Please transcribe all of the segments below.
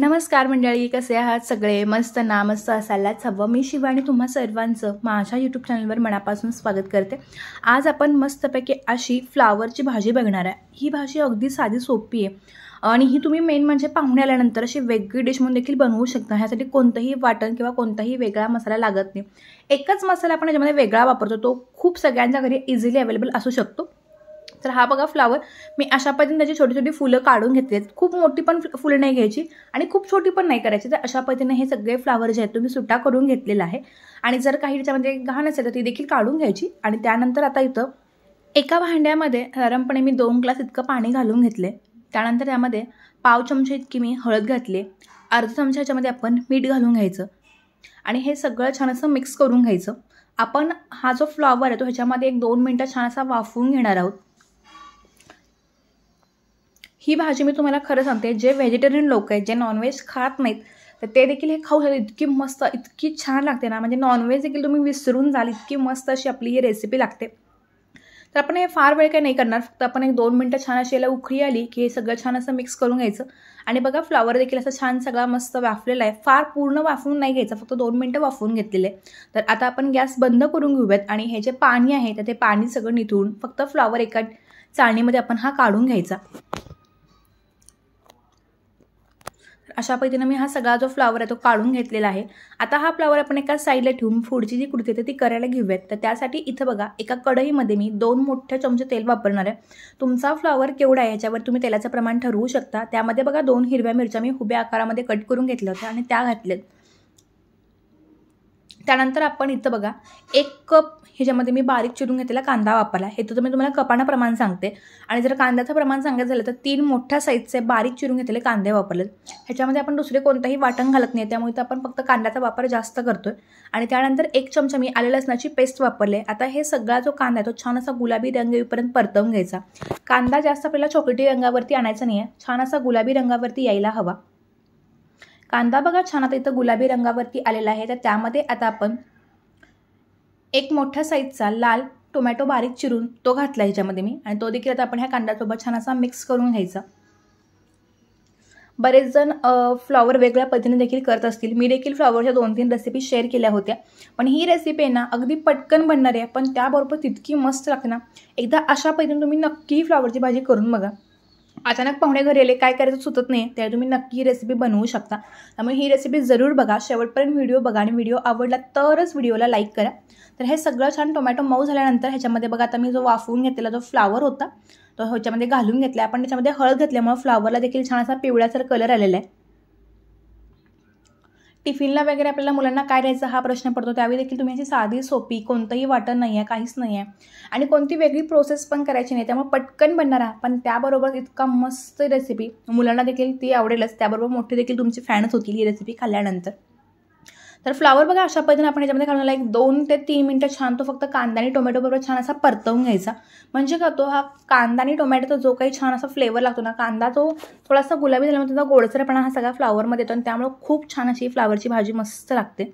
नमस्कार मंडळी कसे आहात सगळे मस्त ना मस्त असायलाच हवं मी शिवानी तुम्हा सर्वांचं माझ्या यूट्यूब चॅनलवर मनापासून स्वागत करते आज आपण मस्तपैकी अशी फ्लावरची भाजी बघणार आहे ही भाजी अगदी साधी सोपी आहे आणि ही तुम्ही मेन म्हणजे पाहुणे आल्यानंतर अशी वेगळी डिश म्हणून देखील बनवू शकता ह्यासाठी कोणतंही वाटण किंवा कोणताही वेगळा मसाला लागत नाही एकच मसाला आपण याच्यामध्ये वेगळा वापरतो तो खूप सगळ्यांच्या घरी इझिली अवेलेबल असू शकतो तर हा बघा फ्लावर मी अशा पद्धतीने त्याची छोटी छोटी फुलं काढून घेतली आहेत खूप मोठी पण फुलं नाही घ्यायची आणि खूप छोटी पण नाही करायची तर अशा पद्धतीने हे सगळे फ्लावर जे आहेत तुम्ही सुट्टा करून घेतलेला आहे आणि जर काही त्याच्यामध्ये घाण असेल तर ती देखील काढून घ्यायची आणि त्यानंतर आता इथं एका भांड्यामध्ये साधारणपणे मी दोन ग्लास इतकं पाणी घालून घेतले त्यानंतर त्यामध्ये पाव चमचे इतकी मी हळद घातली अर्धा चमचा ह्याच्यामध्ये आपण मीठ घालून घ्यायचं आणि हे सगळं छान असं मिक्स करून घ्यायचं आपण हा जो फ्लॉवर आहे तो ह्याच्यामध्ये एक दोन मिनटं छान असा वाफवून घेणार आहोत ही भाजी मी तुम्हाला खरं सांगते जे व्हेजिटेरियन लोक आहेत जे नॉनव्हेज खात नाहीत तर ते देखील हे खाऊ शकतात इतकी मस्त इतकी छान लागते ना म्हणजे नॉनव्हेज देखील तुम्ही विसरून जाल इतकी मस्त अशी आपली ही रेसिपी लागते तर आपण हे फार वेळ काही नाही करणार फक्त आपण एक दोन मिनटं छान अशी याला उखळी आली की हे सगळं छान असं मिक्स करून घ्यायचं आणि बघा फ्लावर देखील असं छान सगळा मस्त वाफलेला आहे फार पूर्ण वाफवून नाही घ्यायचं फक्त दोन मिनटं वाफवून घेतलेले तर आता आपण गॅस बंद करून घेऊयात आणि हे जे पाणी आहे तर ते पाणी सगळं निथळून फक्त फ्लावर एका चाळणीमध्ये आपण हा काढून घ्यायचा अशा पद्धतीनं मी हा सगळा जो फ्लावर आहे तो काढून घेतलेला आहे आता हा फ्लावर आपण एका साईडला ठेवून पुढची जी कुर्ती आहे ती करायला घेऊयात तर त्यासाठी इथं बघा एका कढईमध्ये मी दोन मोठ्या चमचे तेल वापरणार आहे तुमचा फ्लावर केवढा आहे याच्यावर तुम्ही तेलाचं प्रमाण ठरवू शकता त्यामध्ये बघा दोन हिरव्या मिरच्या मी हुब्या आकारामध्ये कट करून घेतल्या होत्या आणि त्या घातल्यात त्यानंतर आपण इथं बघा एक कप ह्याच्यामध्ये मी बारीक चिरून घेतलेला कांदा वापरला हे तर मी तुम्हाला कपाना प्रमाण सांगते आणि जर कांद्याचं प्रमाण सांगायचं झालं तर तीन मोठ्या साईजचे बारीक चिरून घेतलेले कांदे वापरले ह्याच्यामध्ये आपण दुसरे कोणताही वाटण घालत नाही त्यामुळे इथं आपण फक्त कांद्याचा वापर जास्त करतो आणि त्यानंतर एक चमचा मी आले लसणाची पेस्ट वापरले आता हे सगळा जो कांदा आहे तो छान असा गुलाबी रंग येईपर्यंत परतवून घ्यायचा कांदा जास्त आपल्याला चॉकलेटी रंगावरती आणायचा नाही आहे छान असा गुलाबी रंगावरती यायला हवा कांदा बघा छान आता इथं गुलाबी रंगावरती आलेला आहे तर त्यामध्ये आता आपण एक मोठ्या साईजचा लाल टोमॅटो बारीक चिरून तो घातला ह्याच्यामध्ये मी आणि तो देखील आता आपण ह्या कांद्यासोबत छान असा मिक्स करून घ्यायचा बरेच जण फ्लॉवर वेगळ्या पद्धतीने देखील करत असतील मी देखील फ्लॉवरच्या दोन तीन रेसिपी शेअर केल्या होत्या पण ही रेसिपी ना अगदी पटकन बनणारी आहे पण त्याबरोबर तितकी मस्त लागते एकदा अशा पद्धतीने तुम्ही नक्की फ्लॉवरची भाजी करून बघा अचानक पाहुणे घरी आले काय करायचं सुचत नाही त्यावेळी तुम्ही नक्की ही रेसिपी बनवू शकता त्यामुळे ही रेसिपी जरूर बघा शेवटपर्यंत व्हिडिओ बघा आणि व्हिडिओ आवडला तरच व्हिडिओला लाईक करा तर हे सगळं छान टोमॅटो मऊ झाल्यानंतर ह्याच्यामध्ये बघा आता मी जो वाफवून घेतलेला जो फ्लावर होता तो ह्याच्यामध्ये घालून घेतला आपण त्याच्यामध्ये हळद घेतल्यामुळे फ्लावरला देखील छान असा पिवळ्याचा कलर आलेला आहे टिफिनला वगैरे आपल्याला मुलांना काय द्यायचं हा प्रश्न पडतो त्यावेळी देखील तुम्ही अशी साधी सोपी कोणतंही वाटत नाही आहे काहीच नाही आहे आणि कोणती वेगळी प्रोसेस पण करायची नाही त्यामुळे पटकन बनणार पण त्याबरोबर इतका मस्त रेसिपी मुलांना देखील ती आवडेलच त्याबरोबर मोठी देखील तुमची फॅनच होतील ही रेसिपी खाल्ल्यानंतर तर फ्लावर बघा अशा पद्धतीने आपण याच्यामध्ये घालून एक दोन ते तीन मिनटं छान तो फक्त कांदा आणि टोमॅटो बरोबर छान असा परतवून घ्यायचा म्हणजे का तो हा कांदा आणि टोमॅटोचा जो काही छान असा फ्लेवर लागतो ना कांदा तो थोडासा गुलाबी झाल्यामुळे त्याचा गोडसरपणा हा सगळा फ्लावरमध्ये येतो आणि त्यामुळे खूप छान अशी फ्लावरची भाजी मस्त लागते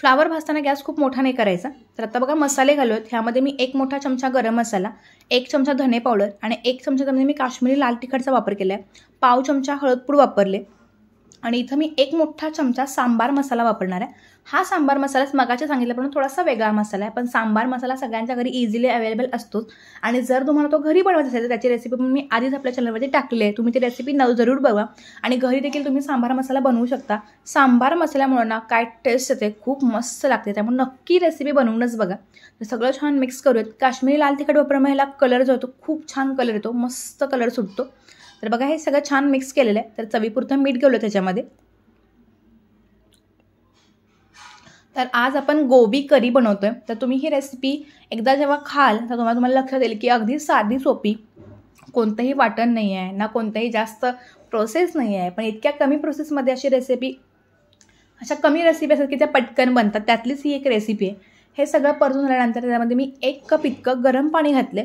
फ्लावर भाजताना गॅस खूप मोठा नाही करायचा तर आता बघा मसाले घालूयात ह्यामध्ये मी एक मोठा चमचा गरम मसाला एक चमचा धने पावडर आणि एक चमचा मी काश्मीरी लाल तिखटचा वापर केला आहे पाव चमचा हळदपूड वापरले आणि इथं मी एक मोठा चमचा सांबार मसाला वापरणार आहे हा सांबार मसालाच मगाच्या सांगितल्याप्रमाणे थोडासा वेगळा मसाला आहे पण सांबार मसाला सगळ्यांच्या घरी इझिली अवेलेबल असतोच आणि जर तुम्हाला तो घरी बनवायचा असेल तर त्याची रेसिपी पण मी आधीच आपल्या चॅनलवरती टाकली आहे तुम्ही ती रेसिपी न जरूर बघा आणि घरी देखील तुम्ही सांबार मसाला बनवू शकता सांबार मसाल्यामुळे ना काय टेस्ट येते खूप मस्त लागते त्यामुळे नक्की रेसिपी बनवूनच बघा तर सगळं छान मिक्स करूयात काश्मीरी लाल तिखट वापरून कलर जो होतो खूप छान कलर येतो मस्त कलर सुटतो तर बघा हे सगळं छान मिक्स केलेलं आहे तर चवीपुरतं मीठ गेलो त्याच्यामध्ये तर आज आपण गोबी करी बनवतो आहे तर तुम्ही ही रेसिपी एकदा जेव्हा खाल तर तुम्हाला तुम्हाला लक्षात येईल की अगदी साधी सोपी कोणतंही वाटण नाही आहे ना कोणतंही जास्त प्रोसेस नाही आहे पण इतक्या कमी प्रोसेसमध्ये अशी रेसिपी अशा कमी रेसिपी असतात की त्या पटकन बनतात त्यातलीच ही एक रेसिपी आहे हे सगळं परतून झाल्यानंतर त्यामध्ये मी एक कप इतकं गरम पाणी घातले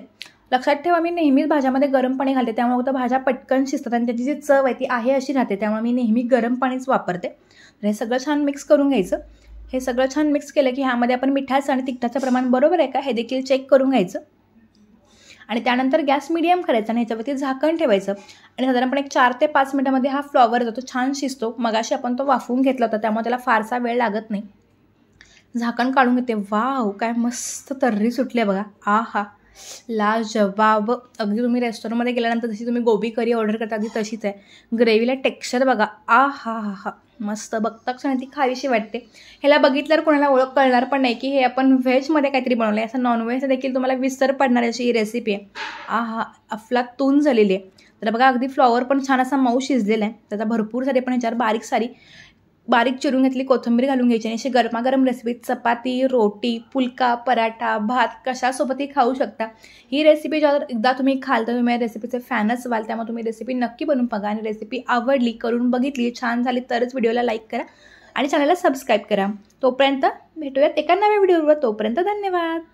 लक्षात ठेवा मी नेहमीच भाज्यामध्ये गरम पाणी घालते त्यामुळे तर भाज्या पटकन शिजतात आणि त्याची जी चव आहे ती आहे अशी राहते त्यामुळे मी नेहमी गरम पाणीच वापरते तर हे सगळं छान मिक्स करून घ्यायचं हे सगळं छान मिक्स केलं की ह्यामध्ये आपण मिठाचं आणि तिखटाचं प्रमाण बरोबर आहे का हे देखील चेक करून घ्यायचं आणि त्यानंतर गॅस मिडियम करायचा आणि ह्याच्यावरती झाकण ठेवायचं आणि साधारणपणे एक चार ते पाच मिनटामध्ये हा फ्लॉवर जातो छान शिजतो मगाशी आपण तो वाफवून घेतला होता त्यामुळे त्याला फारसा वेळ लागत नाही झाकण काढून घेते वाव काय मस्त तर्री सुटले बघा आ हा ला जवाब अगदी तुम्ही रेस्टॉरंटमध्ये गेल्यानंतर जशी तुम्ही गोबी करी ऑर्डर करता अगदी तशीच आहे ग्रेव्हीला टेक्स्चर बघा आ हा हा हा मस्त बघता क्षण ती खावीशी वाटते ह्याला बघितल्यावर कोणाला ओळख कळणार पण नाही की हे आपण व्हेजमध्ये काहीतरी बनवलं आहे असं नॉनव्हेज देखील तुम्हाला विसर पडणार अशी ही रेसिपी आहे आ हा तून झालेली आहे तर बघा अगदी फ्लॉवर पण छान असा मऊ शिजलेला आहे त्याचा भरपूर सारी पण ह्याच्यावर बारीक सारी बारीक चिरून घेतली कोथिंबीर घालून घ्यायची आणि अशी गरमागरम रेसिपी चपाती रोटी फुलका पराठा भात कशासोबतही खाऊ शकता ही रेसिपी जर एकदा तुम्ही खाल तर तुम्ही या रेसिपीचे फॅनच व्हाल त्यामुळे तुम्ही रेसिपी नक्की बनवून बघा आणि रेसिपी आवडली करून बघितली छान झाली तरच व्हिडिओला लाईक करा आणि चॅनलला सबस्क्राईब करा तोपर्यंत भेटूयात एका नव्या व्हिडिओवर तोपर्यंत धन्यवाद